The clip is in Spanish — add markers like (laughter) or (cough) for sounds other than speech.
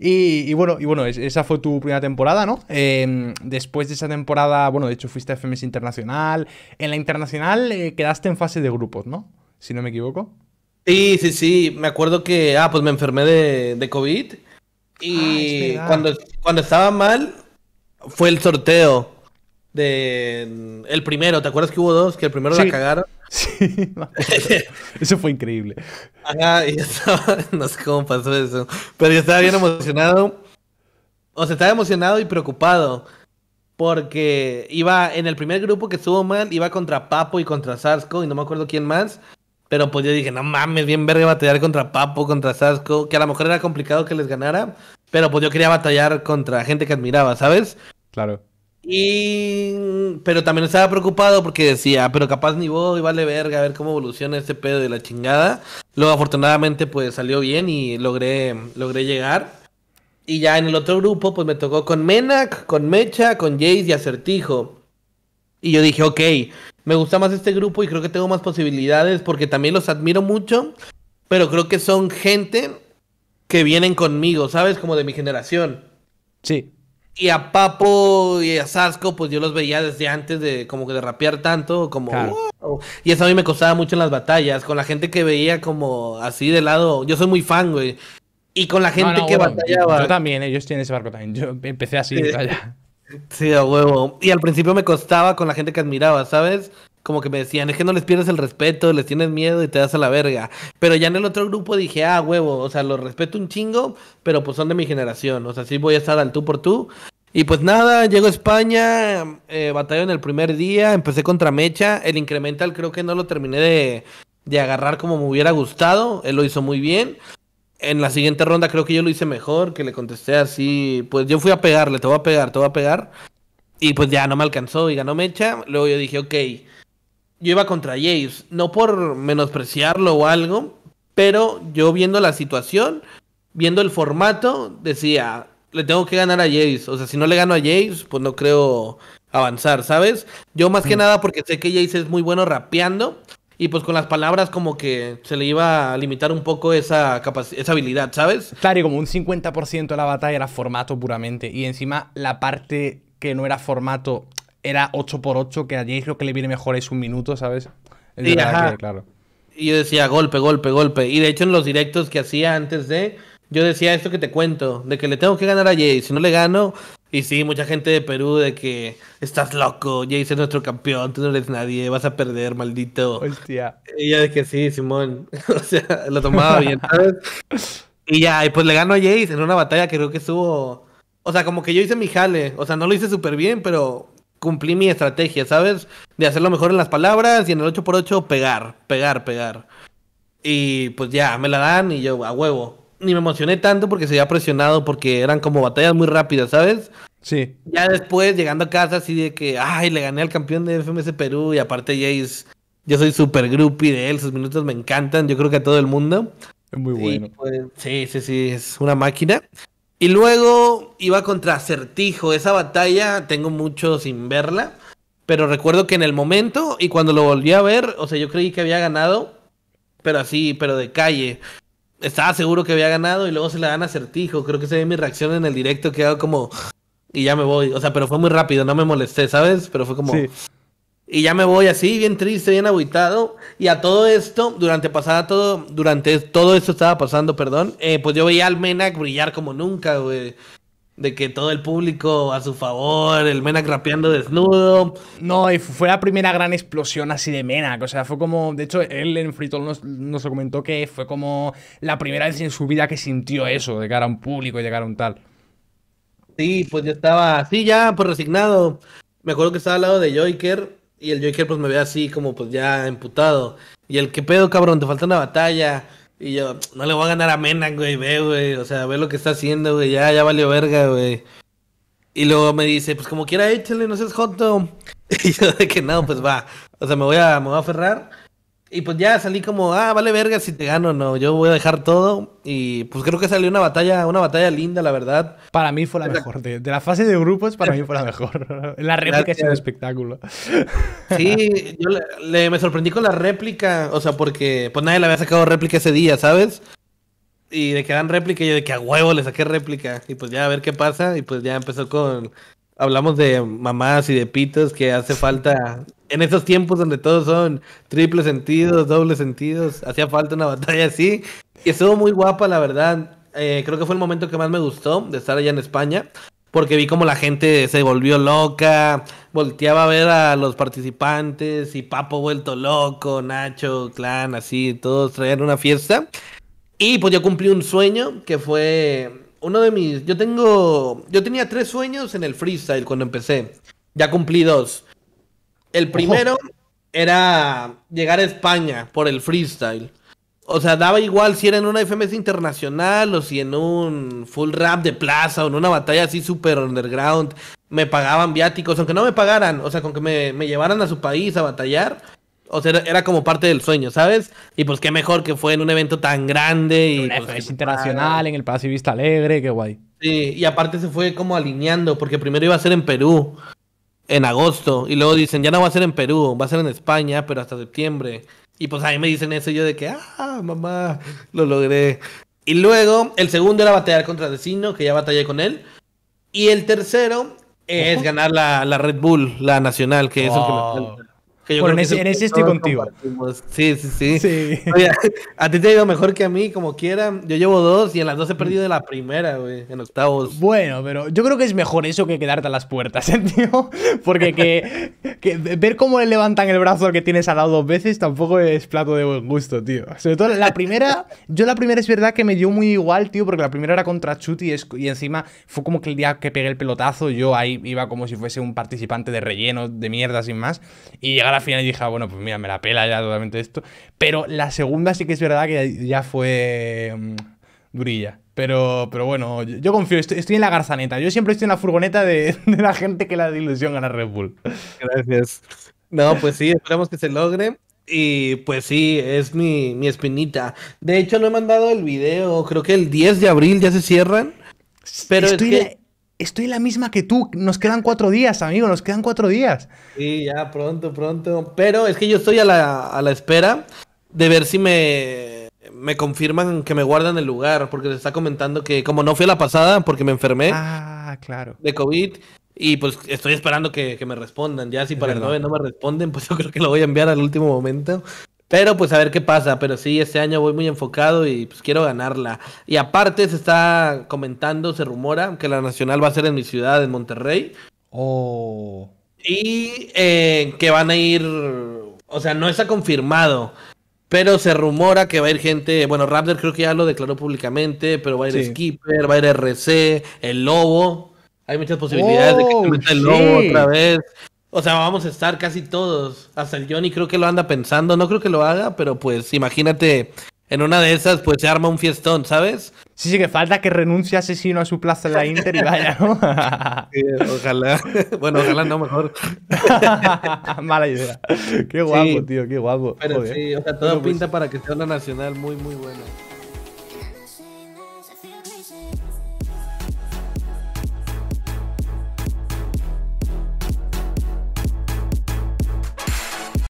Y, bueno, y bueno, esa fue tu primera temporada, ¿no? Em, después de esa temporada, bueno, de hecho fuiste a FMS Internacional. En la Internacional eh, quedaste en fase de grupos, ¿no? Si no me equivoco. Sí, sí, sí. Me acuerdo que, ah, pues me enfermé de, de COVID. Y ah, cuando, cuando estaba mal, fue el sorteo de el primero. ¿Te acuerdas que hubo dos? Que el primero la cagaron. (laughs) Sí, eso fue increíble. Ajá, y estaba, (laughs) no sé cómo pasó eso, pero yo estaba bien emocionado. O sea, estaba emocionado y preocupado. Porque iba en el primer grupo que estuvo mal, iba contra Papo y contra Sasco y no me acuerdo quién más. Pero pues yo dije, no mames, bien verga batallar contra Papo, contra Sasco, que a lo mejor era complicado que les ganara. Pero pues yo quería batallar contra gente que admiraba, ¿sabes? Claro. Y... Pero también estaba preocupado porque decía, ah, pero capaz ni voy, vale verga, a ver cómo evoluciona este pedo de la chingada. Luego afortunadamente pues salió bien y logré, logré llegar. Y ya en el otro grupo pues me tocó con Menac, con Mecha, con Jace y Acertijo. Y yo dije, ok, me gusta más este grupo y creo que tengo más posibilidades porque también los admiro mucho. Pero creo que son gente que vienen conmigo, ¿sabes? Como de mi generación. Sí. Y a Papo y a Sasco, pues yo los veía desde antes de como que de rapear tanto, como... Y eso a mí me costaba mucho en las batallas, con la gente que veía como así de lado. Yo soy muy fan, güey. Y con la gente que batallaba. Yo también, ellos tienen ese barco también. Yo empecé así, sí. Sí, a huevo. Y al principio me costaba con la gente que admiraba, ¿sabes? como que me decían, es que no les pierdes el respeto, les tienes miedo y te das a la verga. Pero ya en el otro grupo dije, ah, huevo, o sea, los respeto un chingo, pero pues son de mi generación, o sea, sí voy a estar al tú por tú. Y pues nada, llego a España, eh, batalla en el primer día, empecé contra Mecha, el incremental creo que no lo terminé de, de agarrar como me hubiera gustado, él lo hizo muy bien. En la siguiente ronda creo que yo lo hice mejor, que le contesté así, pues yo fui a pegarle, te voy a pegar, te voy a pegar. Y pues ya no me alcanzó y ganó Mecha. Luego yo dije, ok, yo iba contra James, no por menospreciarlo o algo, pero yo viendo la situación, viendo el formato, decía, le tengo que ganar a Jace. O sea, si no le gano a Jace, pues no creo avanzar, ¿sabes? Yo más que mm. nada porque sé que Jace es muy bueno rapeando. Y pues con las palabras como que se le iba a limitar un poco esa, esa habilidad, ¿sabes? Claro, y como un 50% de la batalla era formato puramente. Y encima la parte que no era formato era 8x8, que a Jace lo que le viene mejor es un minuto, ¿sabes? claro. Y yo decía golpe, golpe, golpe. Y de hecho en los directos que hacía antes de, yo decía esto que te cuento, de que le tengo que ganar a Jace, Si no le gano, y sí, mucha gente de Perú de que estás loco, Jace es nuestro campeón, tú no eres nadie, vas a perder, maldito. Hostia. Y yo de que sí, Simón. (laughs) o sea, lo tomaba bien, ¿sabes? y ya, y pues le gano a Jace en una batalla que creo que estuvo... O sea, como que yo hice mi jale. O sea, no lo hice súper bien, pero cumplí mi estrategia, ¿sabes? De hacerlo mejor en las palabras y en el 8x8 pegar, pegar, pegar. Y pues ya, me la dan y yo a huevo. Ni me emocioné tanto porque se había presionado porque eran como batallas muy rápidas, ¿sabes? Sí. Ya después, llegando a casa, así de que, ay, le gané al campeón de FMS Perú y aparte Jace, yo soy super groupie de él, sus minutos me encantan, yo creo que a todo el mundo. Es muy bueno. Pues, sí, sí, sí, es una máquina. Y luego iba contra Acertijo. Esa batalla tengo mucho sin verla. Pero recuerdo que en el momento y cuando lo volví a ver, o sea, yo creí que había ganado. Pero así, pero de calle. Estaba seguro que había ganado y luego se la dan a Acertijo. Creo que se ve mi reacción en el directo que como... Y ya me voy. O sea, pero fue muy rápido, no me molesté, ¿sabes? Pero fue como... Y ya me voy así, bien triste, bien aguitado. Y a todo esto, durante pasada todo, durante todo esto estaba pasando, perdón, eh, pues yo veía al Menac brillar como nunca, güey. De que todo el público a su favor, el Menac rapeando desnudo. No, y fue la primera gran explosión así de Menac. O sea, fue como. De hecho, él en Fritol nos, nos comentó que fue como la primera vez en su vida que sintió eso, de cara a un público y llegar a un tal. Sí, pues yo estaba así ya, pues resignado. Me acuerdo que estaba al lado de Joker y el Joker pues me ve así como pues ya emputado. Y el que pedo, cabrón, te falta una batalla. Y yo, no le voy a ganar a Mena, güey, ve, güey. O sea, ve lo que está haciendo, güey. Ya, ya valió verga, güey. Y luego me dice, pues como quiera, échale, no seas joto. (laughs) Y yo de que no, pues va. O sea, me voy a, me voy a aferrar. Y pues ya salí como, ah, vale verga si te gano, no, yo voy a dejar todo. Y pues creo que salió una batalla, una batalla linda, la verdad. Para mí fue la mejor, de, la fase de grupos para mí fue la mejor. (laughs) La réplica es un espectáculo. Sí, yo me sorprendí con la réplica, o sea, porque pues nadie le había sacado réplica ese día, ¿sabes? Y de que dan réplica, y yo de que a huevo le saqué réplica. Y pues ya a ver qué pasa, y pues ya empezó con... Hablamos de mamás y de pitos que hace falta en esos tiempos donde todos son triples sentidos, dobles sentidos, hacía falta una (laughs) batalla así. Y estuvo muy guapa, la verdad. Eh, creo que fue el momento que más me gustó de estar allá en España. Porque vi como la gente se volvió loca, volteaba a ver a los participantes y Papo vuelto loco, Nacho, Clan, así, todos traían una fiesta. Y pues yo cumplí un sueño que fue uno de mis... Yo tengo... Yo tenía tres sueños en el freestyle cuando empecé. Ya cumplí dos. El primero era llegar a España por el freestyle. O sea, daba igual si era en una FMS internacional o si en un full rap de plaza o en una batalla así super underground. Me pagaban viáticos, aunque no me pagaran, o sea, con que me, llevaran a su país a batallar. O sea, era como parte del sueño, ¿sabes? Y pues qué mejor que fue en un evento tan grande. Y, una FMS pues internacional, en el Palacio Vista Alegre, qué guay. Sí, y aparte se fue como alineando, porque primero iba a ser en Perú en agosto y luego dicen, ya no va a ser en Perú, va a ser en España, pero hasta septiembre. Y pues ahí me dicen eso yo de que, ah, mamá, lo logré. Y luego el segundo era batallar contra Decino, que ya batallé con él. Y el tercero es ganar la, la Red Bull, la nacional, que es el que me bueno, en, ese, estoy contigo. Sí, sí, sí. (laughs) Oye, a ti te ha ido mejor que a mí, como quieran Yo llevo dos y en las dos he mm. perdido de la primera, güey, en octavos. Bueno, pero yo creo que es mejor eso que quedarte a las puertas, (laughs) ¿eh, tío? Porque que, ver cómo le levantan el brazo al que tienes al lado dos veces tampoco es plato de buen gusto, tío. Sobre todo la primera, yo la primera es verdad que me dio muy igual, tío, porque la primera era contra Chuti y, encima fue como que el día que pegué el pelotazo, yo ahí iba como si fuese un participante de relleno, de mierda, sin más. Y llegar final final dije, ah, bueno, pues mira, me la pela ya totalmente esto. Pero la segunda sí que es verdad que ya fue mm, durilla. Pero, pero bueno, yo, confío, estoy, en la garzaneta. Yo siempre estoy en la furgoneta de, (laughs) la gente que la ilusión gana Red Bull. Gracias. No, pues sí, esperamos que se logre. Y pues sí, es mi, espinita. De hecho, no he mandado el video. Creo que el 10 de abril ya se cierran. Pero estoy es que estoy la misma que tú. Nos quedan cuatro días, amigo, nos quedan cuatro días. Sí, ya, pronto, pronto. Pero es que yo estoy a la, a la espera de ver si me, me confirman que me guardan el lugar, porque les está comentando que como no fui a la pasada, porque me enfermé. Ah, claro. De COVID. Y pues estoy esperando que, me respondan. Ya si para el 9 no me responden, pues yo creo que lo voy a enviar al último momento. Pero pues a ver qué pasa. Pero sí, este año voy muy enfocado y pues quiero ganarla. Y aparte se está comentando, se rumora que la nacional va a ser en mi ciudad, en Monterrey. Oh. Y eh, que van a ir. O sea, no está confirmado. Pero se rumora que va a ir gente. Bueno, Raptor creo que ya lo declaró públicamente. Pero va a ir Skipper, va a ir RC, el Lobo. Hay muchas posibilidades de que oh, se el Lobo otra vez. O sea, vamos a estar casi todos. Hasta el Johnny creo que lo anda pensando. No creo que lo haga, pero pues imagínate, en una de esas pues se arma un fiestón, ¿sabes? Sí, sí, que falta que renuncie asesino a su plaza en la Inter y vaya, ¿no? (laughs) ojalá. (laughs) Bueno, ojalá no, mejor. (laughs) Mala idea. Qué guapo, tío, qué guapo. Pero sí, o sea, todo pues pinta para que sea una nacional muy, muy buena.